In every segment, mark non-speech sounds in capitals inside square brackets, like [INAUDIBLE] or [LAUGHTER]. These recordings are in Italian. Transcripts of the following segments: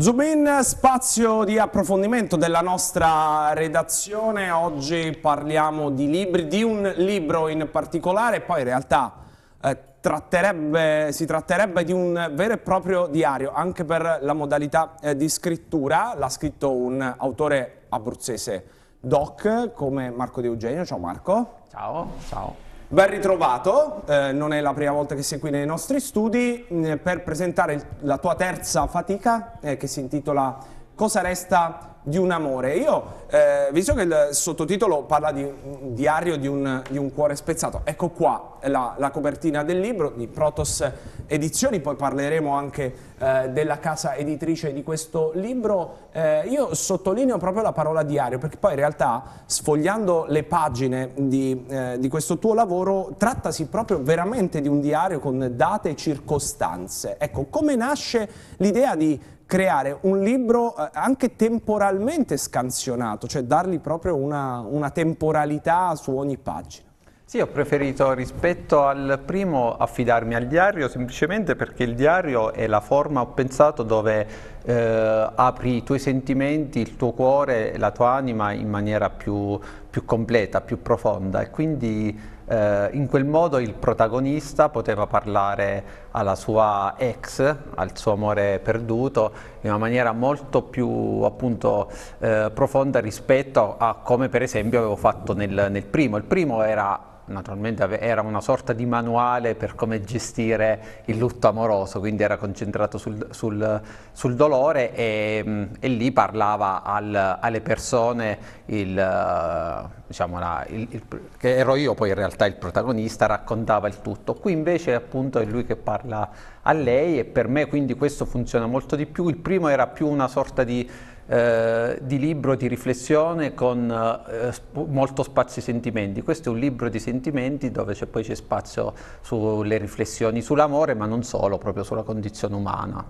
Zoom in, spazio di approfondimento della nostra redazione, oggi parliamo di libri, di un libro in particolare, poi in realtà eh, tratterebbe, si tratterebbe di un vero e proprio diario, anche per la modalità eh, di scrittura, l'ha scritto un autore abruzzese, Doc, come Marco De Eugenio, ciao Marco. Ciao, ciao. Ben ritrovato, eh, non è la prima volta che sei qui nei nostri studi eh, per presentare il, la tua terza fatica eh, che si intitola Cosa resta di un amore. Io, eh, visto che il sottotitolo parla di un diario di un, di un cuore spezzato, ecco qua la, la, copertina del libro di Protos Edizioni, poi parleremo anche eh, della casa editrice di questo libro. Eh, io sottolineo proprio la parola diario, perché poi in realtà sfogliando le pagine di, eh, di questo tuo lavoro, trattasi proprio veramente di un diario con date e circostanze. Ecco, come nasce l'idea di creare un libro eh, anche temporaneo letteralmente scansionato, cioè dargli proprio una, una temporalità su ogni pagina. Sì, ho preferito rispetto al primo affidarmi al diario semplicemente perché il diario è la forma, ho pensato, dove eh, apri i tuoi sentimenti, il tuo cuore, la tua anima in maniera più, più completa, più profonda e quindi eh, in quel modo il protagonista poteva parlare alla sua ex, al suo amore perduto, in una maniera molto più appunto, eh, profonda rispetto a come per esempio avevo fatto nel, nel primo. Il primo era naturalmente era una sorta di manuale per come gestire il lutto amoroso, quindi era concentrato sul, sul, sul dolore e, e, lì parlava al, alle persone il, diciamo la, il, il, che ero io poi in realtà il protagonista, raccontava il tutto. Qui invece appunto è lui che parla a lei e per me quindi questo funziona molto di più. Il primo era più una sorta di eh, di libro di riflessione con eh, sp molto spazio ai sentimenti. Questo è un libro di sentimenti dove poi c'è spazio sulle riflessioni sull'amore, ma non solo, proprio sulla condizione umana.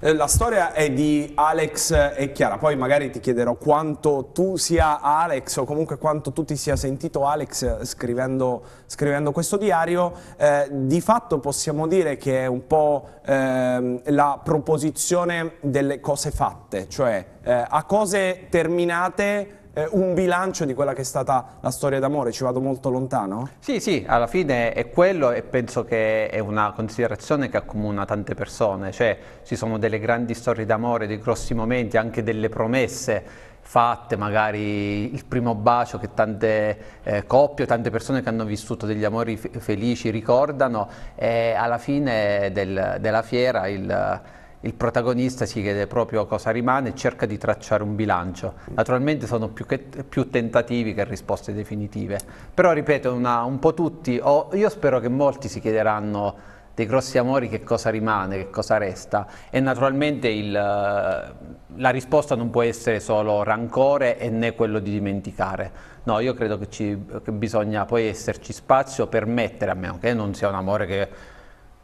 Eh, la storia è di Alex eh, e Chiara, poi magari ti chiederò quanto tu sia Alex o comunque quanto tu ti sia sentito Alex eh, scrivendo, scrivendo questo diario, eh, di fatto possiamo dire che è un po' eh, la proposizione delle cose fatte, cioè eh, a cose terminate eh, un bilancio di quella che è stata la storia d'amore? Ci vado molto lontano? Sì, sì, alla fine è quello e penso che è una considerazione che accomuna tante persone, cioè ci sono delle grandi storie d'amore, dei grossi momenti, anche delle promesse fatte, magari il primo bacio che tante eh, coppie, tante persone che hanno vissuto degli amori felici ricordano e alla fine del, della fiera il il protagonista si chiede proprio cosa rimane e cerca di tracciare un bilancio. Naturalmente sono più, che, più tentativi che risposte definitive, però ripeto una, un po' tutti, oh, io spero che molti si chiederanno dei grossi amori che cosa rimane, che cosa resta e naturalmente il, la risposta non può essere solo rancore e né quello di dimenticare. No, io credo che, ci, che bisogna poi esserci spazio per mettere, a meno che non sia un amore che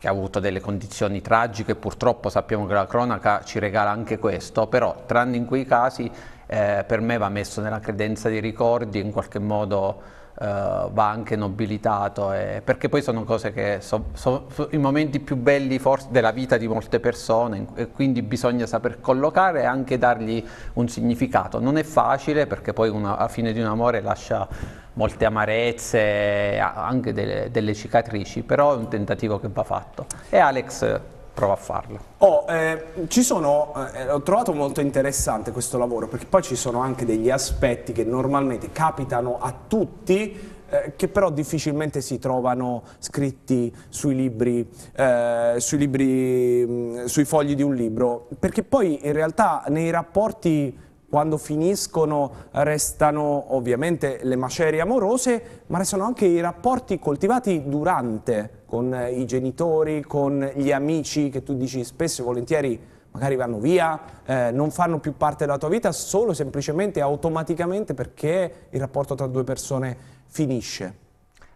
che ha avuto delle condizioni tragiche, purtroppo sappiamo che la cronaca ci regala anche questo, però tranne in quei casi eh, per me va messo nella credenza dei ricordi, in qualche modo eh, va anche nobilitato, e, perché poi sono cose che sono so, so, i momenti più belli forse della vita di molte persone e quindi bisogna saper collocare e anche dargli un significato. Non è facile perché poi una, a fine di un amore lascia molte amarezze, anche delle, delle cicatrici, però è un tentativo che va fatto e Alex prova a farlo. Oh, eh, ci sono, eh, ho trovato molto interessante questo lavoro perché poi ci sono anche degli aspetti che normalmente capitano a tutti eh, che però difficilmente si trovano scritti sui libri, eh, sui libri, mm, sui fogli di un libro, perché poi in realtà nei rapporti quando finiscono restano ovviamente le macerie amorose, ma restano anche i rapporti coltivati durante, con i genitori, con gli amici che tu dici spesso e volentieri magari vanno via, eh, non fanno più parte della tua vita solo semplicemente automaticamente perché il rapporto tra due persone finisce.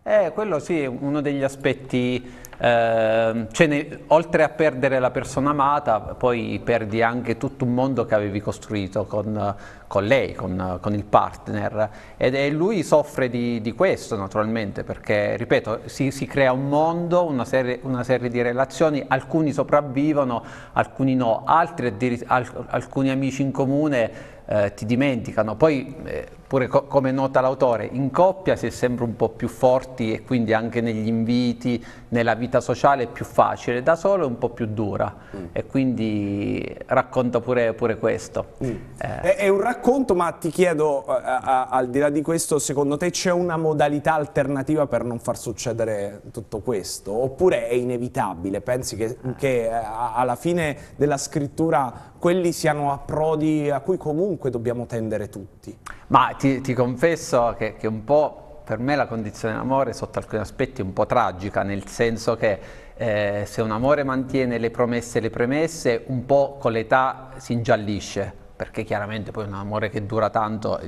Eh, quello sì, è uno degli aspetti, eh, cioè ne, oltre a perdere la persona amata, poi perdi anche tutto un mondo che avevi costruito con, con lei, con, con, il partner. Ed, e lui soffre di, di, questo naturalmente, perché, ripeto, si, si crea un mondo, una serie, una serie, di relazioni, alcuni sopravvivono, alcuni no, altri, alcuni amici in comune eh, ti dimenticano. Poi, eh, pure co come nota l'autore, in coppia si è sempre un po' più forti e quindi anche negli inviti, nella vita sociale è più facile, da solo è un po' più dura mm. e quindi racconta pure, pure questo. Mm. Eh. È, è, un racconto, ma ti chiedo, eh, a, a, al di là di questo, secondo te c'è una modalità alternativa per non far succedere tutto questo? Oppure è inevitabile? Pensi che, eh. che eh, a, alla fine della scrittura quelli siano approdi a cui comunque dobbiamo tendere tutti? Ma ti, ti confesso che, che, un po' per me la condizione dell'amore sotto alcuni aspetti è un po' tragica, nel senso che eh, se un amore mantiene le promesse e le premesse, un po' con l'età si ingiallisce, perché chiaramente poi un amore che dura tanto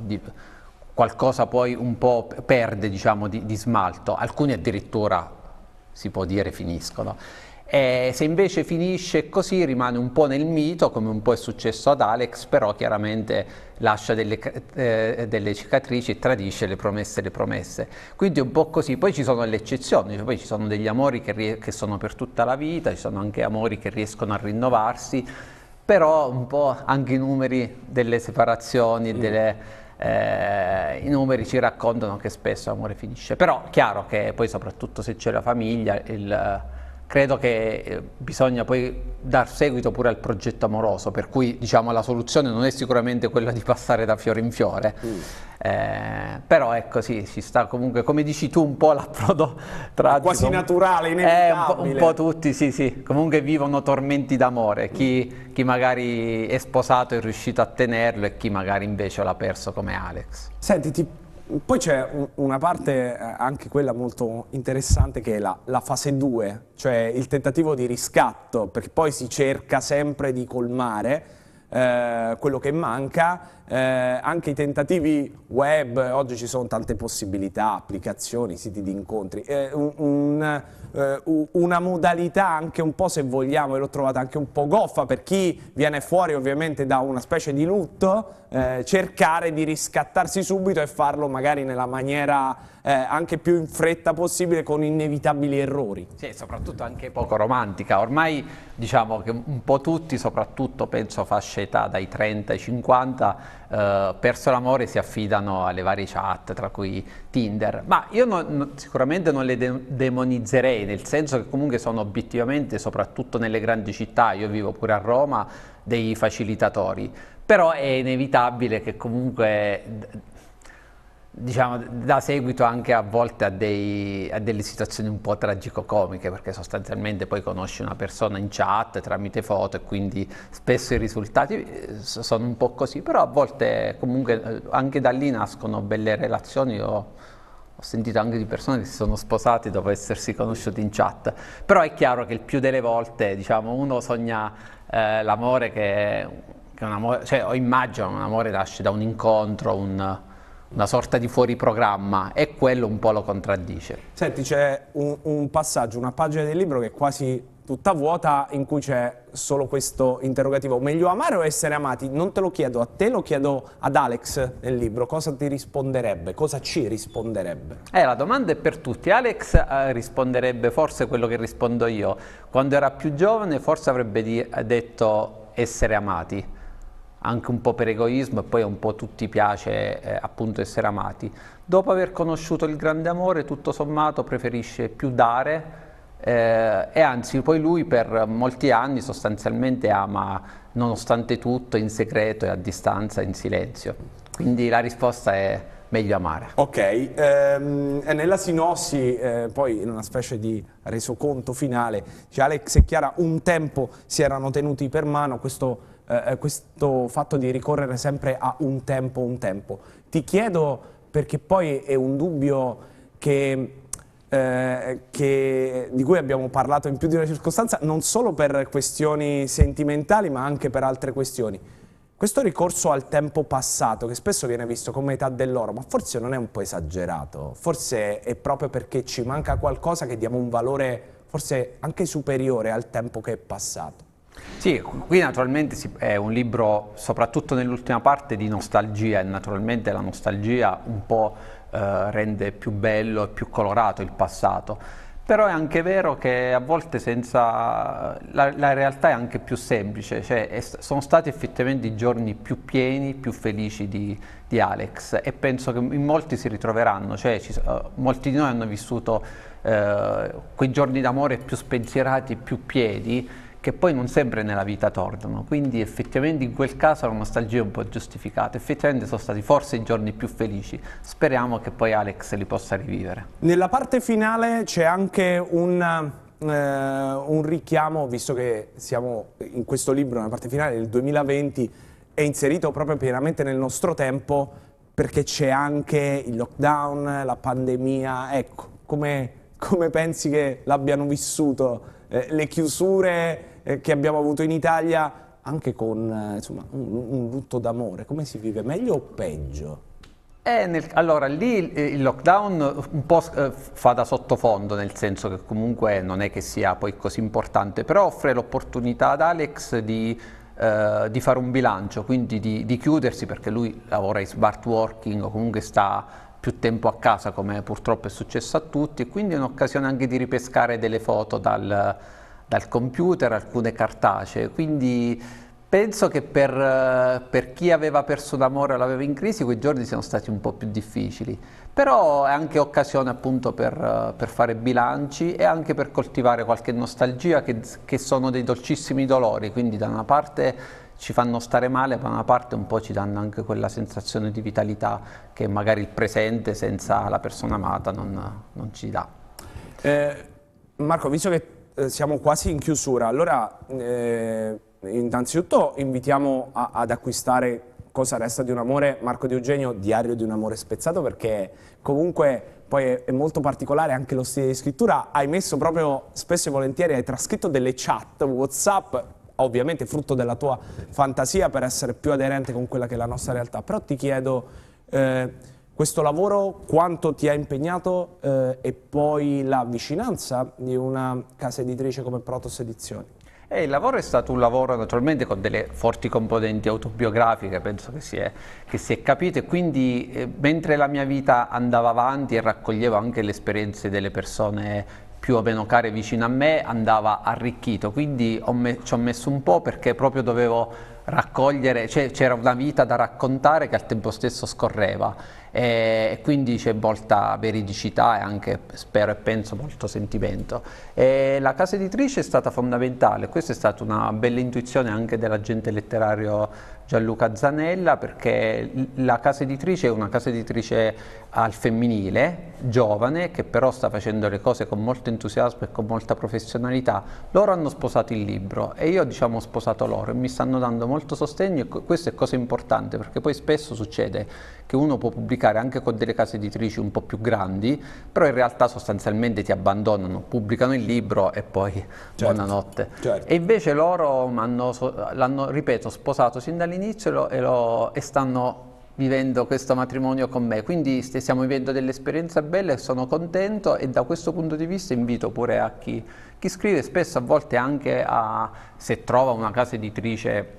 qualcosa poi un po' perde diciamo, di, di smalto, alcuni addirittura si può dire finiscono. E se invece finisce così rimane un po' nel mito, come un po' è successo ad Alex, però chiaramente lascia delle, eh, delle cicatrici e tradisce le promesse e le promesse. Quindi è un po' così. Poi ci sono le eccezioni, cioè poi ci sono degli amori che, che sono per tutta la vita, ci sono anche amori che riescono a rinnovarsi, però un po' anche i numeri delle separazioni, delle... Eh, i numeri ci raccontano che spesso l'amore finisce, però chiaro che poi soprattutto se c'è la famiglia il, credo che eh, bisogna poi dar seguito pure al progetto amoroso, per cui diciamo, la soluzione non è sicuramente quella di passare da fiore in fiore, mm. eh, però ecco sì, si sta comunque, come dici tu, un po' l'approdo [LAUGHS] tragico. Quasi naturale, inevitabile. Eh, un, po', un po' tutti, sì, sì, comunque vivono tormenti d'amore, chi, mm. chi magari è sposato è riuscito a tenerlo e chi magari invece l'ha perso come Alex. Senti, ti poi c'è una parte, eh, anche quella molto interessante, che è la, la fase 2, cioè il tentativo di riscatto, perché poi si cerca sempre di colmare eh, quello che manca, eh, anche i tentativi web, oggi ci sono tante possibilità, applicazioni, siti di incontri, eh, un, un, eh, una modalità anche un po' se vogliamo, e l'ho trovata anche un po' goffa per chi viene fuori ovviamente da una specie di lutto, eh, cercare di riscattarsi subito e farlo magari nella maniera eh, anche più in fretta possibile con inevitabili errori. Sì, soprattutto anche poco romantica. Ormai diciamo che un po' tutti, soprattutto penso a fascia età dai 30 ai 50, eh, perso l'amore si affidano alle varie chat, tra cui Tinder. Ma io non, sicuramente non le de demonizzerei, nel senso che comunque sono obiettivamente, soprattutto nelle grandi città, io vivo pure a Roma, dei facilitatori però è inevitabile che comunque diciamo, dà seguito anche a volte a, dei, a delle situazioni un po' tragico-comiche, perché sostanzialmente poi conosci una persona in chat tramite foto e quindi spesso i risultati eh, sono un po' così, però a volte comunque eh, anche da lì nascono belle relazioni. O, ho sentito anche di persone che si sono sposate dopo essersi conosciuti in chat, però è chiaro che il più delle volte diciamo, uno sogna eh, l'amore che, che un amore, cioè, o immagina un amore nasce da un incontro, un, una sorta di fuori programma e quello un po' lo contraddice. Senti, c'è un, un passaggio, una pagina del libro che è quasi tutta vuota in cui c'è solo questo interrogativo. Meglio amare o essere amati? Non te lo chiedo a te, lo chiedo ad Alex nel libro. Cosa ti risponderebbe? Cosa ci risponderebbe? Eh, la domanda è per tutti. Alex eh, risponderebbe forse quello che rispondo io. Quando era più giovane forse avrebbe detto essere amati anche un po' per egoismo e poi un po' a tutti piace eh, appunto essere amati. Dopo aver conosciuto il grande amore, tutto sommato preferisce più dare eh, e anzi poi lui per molti anni sostanzialmente ama nonostante tutto in segreto e a distanza, in silenzio. Quindi la risposta è meglio amare. Ok, ehm, nella sinossi, eh, poi in una specie di resoconto finale, dice Alex e Chiara un tempo si erano tenuti per mano, questo eh, questo fatto di ricorrere sempre a un tempo, un tempo. Ti chiedo, perché poi è un dubbio che eh, che, di cui abbiamo parlato in più di una circostanza, non solo per questioni sentimentali ma anche per altre questioni. Questo ricorso al tempo passato, che spesso viene visto come età dell'oro, ma forse non è un po' esagerato, forse è proprio perché ci manca qualcosa che diamo un valore forse anche superiore al tempo che è passato. Sì, qui naturalmente è un libro soprattutto nell'ultima parte di nostalgia e naturalmente la nostalgia un po' eh, rende più bello e più colorato il passato. Però è anche vero che a volte senza... la, la realtà è anche più semplice, cioè è, sono stati effettivamente i giorni più pieni, più felici di, di Alex e penso che in molti si ritroveranno, cioè ci, uh, molti di noi hanno vissuto uh, quei giorni d'amore più spensierati, più pieni che poi non sempre nella vita tornano, quindi effettivamente in quel caso la nostalgia è un po' giustificata, effettivamente sono stati forse i giorni più felici, speriamo che poi Alex li possa rivivere. Nella parte finale c'è anche un, eh, un richiamo, visto che siamo in questo libro, nella parte finale del 2020, è inserito proprio pienamente nel nostro tempo perché c'è anche il lockdown, la pandemia, ecco, come, come pensi che l'abbiano vissuto eh, le chiusure eh, che abbiamo avuto in Italia anche con eh, insomma, un, un lutto d'amore, come si vive? Meglio o peggio? Eh, nel, allora, lì eh, il lockdown eh, un po' fa da sottofondo, nel senso che comunque non è che sia poi così importante, però offre l'opportunità ad Alex di, di, fare un bilancio, quindi di, di chiudersi perché lui lavora in smart working o comunque sta più tempo a casa come purtroppo è successo a tutti, e quindi è un'occasione anche di ripescare delle foto dal, dal computer, alcune cartacee, quindi penso che per, eh, per chi aveva perso l'amore o l'aveva in crisi quei giorni siano stati un po' più difficili, però è anche occasione appunto per, eh, per fare bilanci e anche per coltivare qualche nostalgia che, che sono dei dolcissimi dolori, quindi da una parte ci fanno stare male, ma da una parte un po' ci danno anche quella sensazione di vitalità che magari il presente senza la persona amata non, non ci dà. Eh, Marco, visto che eh, siamo quasi in chiusura, allora eh, innanzitutto invitiamo a, ad acquistare Cosa resta di un amore, Marco Di Eugenio, Diario di un amore spezzato, perché comunque poi è, è molto particolare anche lo stile di scrittura, hai messo proprio spesso e volentieri, hai trascritto delle chat, Whatsapp, ovviamente frutto della tua fantasia per essere più aderente con quella che è la nostra realtà, però ti chiedo... Eh, questo lavoro quanto ti ha impegnato eh, e poi la vicinanza di una casa editrice come Protos Edizioni? Eh, il lavoro è stato un lavoro naturalmente con delle forti componenti autobiografiche, penso che si è, che si è capito e quindi eh, mentre la mia vita andava avanti e raccoglievo anche le esperienze delle persone più o meno care vicino a me andava arricchito, quindi me ci ho messo un po' perché proprio dovevo raccogliere, cioè c'era una vita da raccontare che al tempo stesso scorreva e quindi c'è molta veridicità e anche spero e penso molto sentimento. E la casa editrice è stata fondamentale, questa è stata una bella intuizione anche dell'agente letterario Gianluca Zanella perché la casa editrice è una casa editrice al femminile, giovane, che però sta facendo le cose con molto entusiasmo e con molta professionalità. Loro hanno sposato il libro e io diciamo ho sposato loro e mi stanno dando molto sostegno e questo è cosa importante perché poi spesso succede che uno può pubblicare anche con delle case editrici un po' più grandi, però in realtà sostanzialmente ti abbandonano, pubblicano il libro e poi certo, buonanotte. Certo. E invece loro l'hanno, ripeto, sposato sin dall'inizio e, e, stanno vivendo questo matrimonio con me. Quindi stiamo vivendo dell'esperienza bella e sono contento e da questo punto di vista invito pure a chi, chi scrive, spesso a volte anche a se trova una casa editrice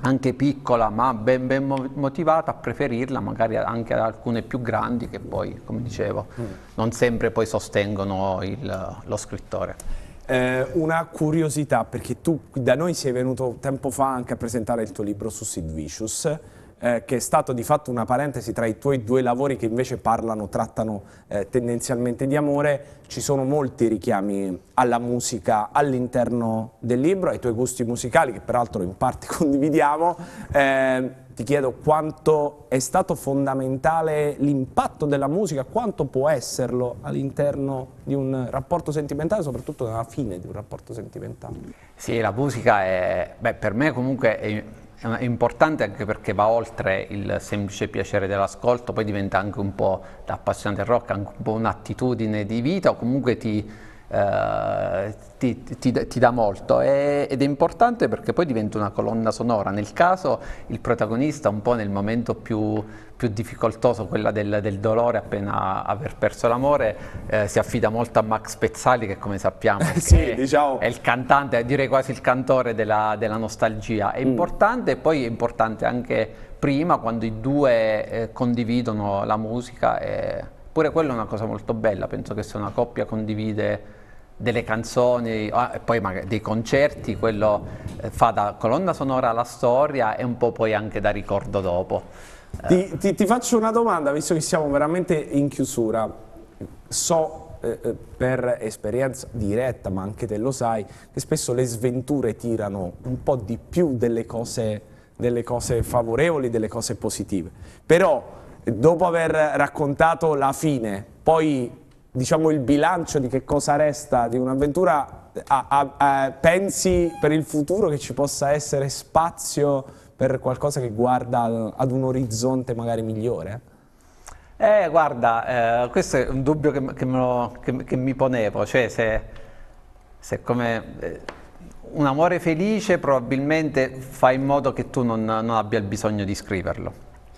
anche piccola ma ben, ben, motivata a preferirla magari anche ad alcune più grandi che poi, come dicevo, mm. non sempre poi sostengono il, lo scrittore. Eh, una curiosità, perché tu da noi sei venuto tempo fa anche a presentare il tuo libro su Sid Vicious eh, che è stato di fatto una parentesi tra i tuoi due lavori che invece parlano, trattano eh, tendenzialmente di amore. Ci sono molti richiami alla musica all'interno del libro, ai tuoi gusti musicali, che peraltro in parte [LAUGHS] condividiamo. Eh, ti chiedo quanto è stato fondamentale l'impatto della musica, quanto può esserlo all'interno di un rapporto sentimentale, soprattutto alla fine di un rapporto sentimentale. Sì, la musica è, beh, per me comunque è è importante anche perché va oltre il semplice piacere dell'ascolto, poi diventa anche un po' da appassionato rock, anche un po' un'attitudine di vita o comunque ti, eh, ti, ti, ti, dà molto e, ed è importante perché poi diventa una colonna sonora. Nel caso il protagonista un po' nel momento più, più difficoltoso, quella del, del, dolore appena aver perso l'amore, eh, si affida molto a Max Pezzali che come sappiamo [LAUGHS] sì, è, diciamo... è, il cantante, direi quasi il cantore della, della nostalgia. È mm. importante e poi è importante anche prima quando i due eh, condividono la musica. E, Pure quella è una cosa molto bella, penso che se una coppia condivide delle canzoni, ah, poi magari dei concerti, quello eh, fa da colonna sonora alla storia e un po' poi anche da ricordo dopo. Eh. Ti, ti, ti, faccio una domanda, visto che siamo veramente in chiusura. So eh, eh, per esperienza diretta, ma anche te lo sai, che spesso le sventure tirano un po' di più delle cose, delle cose favorevoli, delle cose positive. Però, dopo aver raccontato la fine, poi diciamo, il bilancio di che cosa resta di un'avventura, pensi per il futuro che ci possa essere spazio per qualcosa che guarda ad un orizzonte magari migliore? Eh, guarda, eh, questo è un dubbio che, che, lo, che, che mi ponevo, cioè se, se come eh, un amore felice probabilmente fa in modo che tu non, non abbia il bisogno di scriverlo.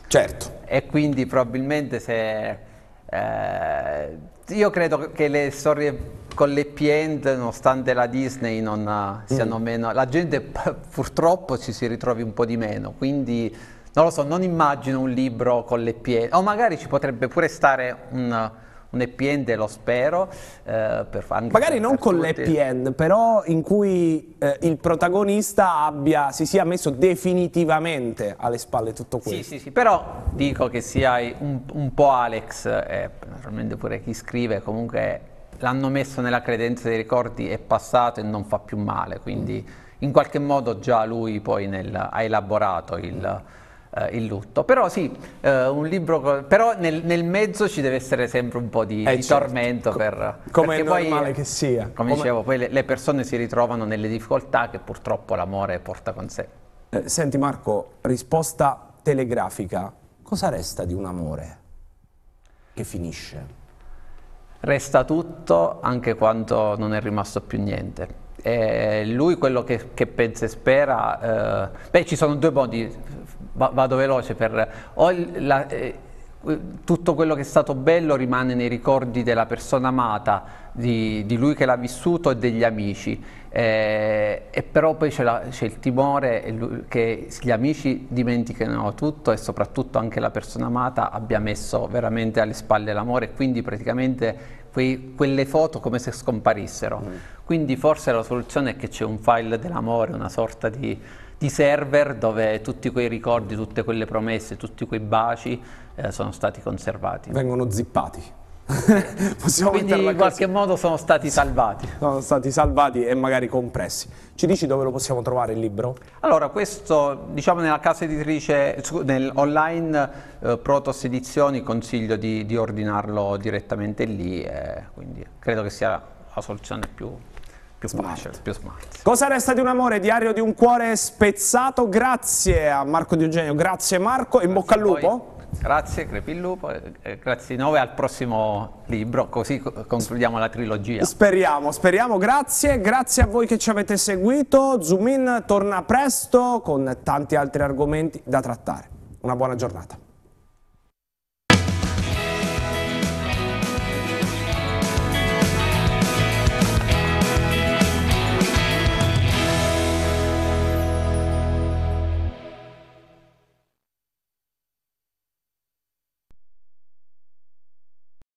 Certo. E quindi probabilmente se eh, io credo che le storie con le end, nonostante la Disney non eh, siano mm. meno, la gente purtroppo ci si ritrovi un po' di meno, quindi non lo so, non immagino un libro con le end, o magari ci potrebbe pure stare un un happy end, lo spero. Eh, Magari non con l'happy end, però in cui eh, il protagonista abbia, si sia messo definitivamente alle spalle tutto questo. Sì, sì, sì, però dico che sia un, un po' Alex, e naturalmente pure chi scrive, comunque l'hanno messo nella credenza dei ricordi, è passato e non fa più male, quindi in qualche modo già lui poi nel, ha elaborato il eh, il lutto. Però sì, eh, un libro, però nel, nel, mezzo ci deve essere sempre un po' di, eh di certo. tormento. Co- per, come è normale poi, che sia. Come, come dicevo, poi le, le, persone si ritrovano nelle difficoltà che purtroppo l'amore porta con sé. Eh, senti Marco, risposta telegrafica. Cosa resta di un amore che finisce? Resta tutto anche quando non è rimasto più niente eh, lui quello che, che, pensa e spera, eh, beh ci sono due modi, vado veloce, per, o la, eh, tutto quello che è stato bello rimane nei ricordi della persona amata, di, di lui che l'ha vissuto e degli amici, eh, e però poi c'è, il timore che gli amici dimentichino tutto e soprattutto anche la persona amata abbia messo veramente alle spalle l'amore e quindi praticamente quei, quelle foto come se scomparissero. Mm. Quindi forse la soluzione è che c'è un file dell'amore, una sorta di, di, server dove tutti quei ricordi, tutte quelle promesse, tutti quei baci eh, sono stati conservati. Vengono zippati. [LAUGHS] Possiamo Quindi in qualche modo sono stati salvati. Sono stati salvati e magari compressi. Ci dici dove lo possiamo trovare il libro? Allora, questo diciamo nella casa editrice, online eh, Protos Edizioni, consiglio di, di ordinarlo direttamente lì, eh, quindi credo che sia la soluzione più, più smart. Facile, più smart. Cosa resta di un amore? Diario di un cuore spezzato. Grazie a Marco Di Eugenio, grazie Marco, in grazie bocca al lupo. Grazie Crepillupo, eh, grazie di nuovo e al prossimo libro, così concludiamo la trilogia. Speriamo, speriamo, grazie, grazie a voi che ci avete seguito, Zoom In torna presto con tanti altri argomenti da trattare. Una buona giornata.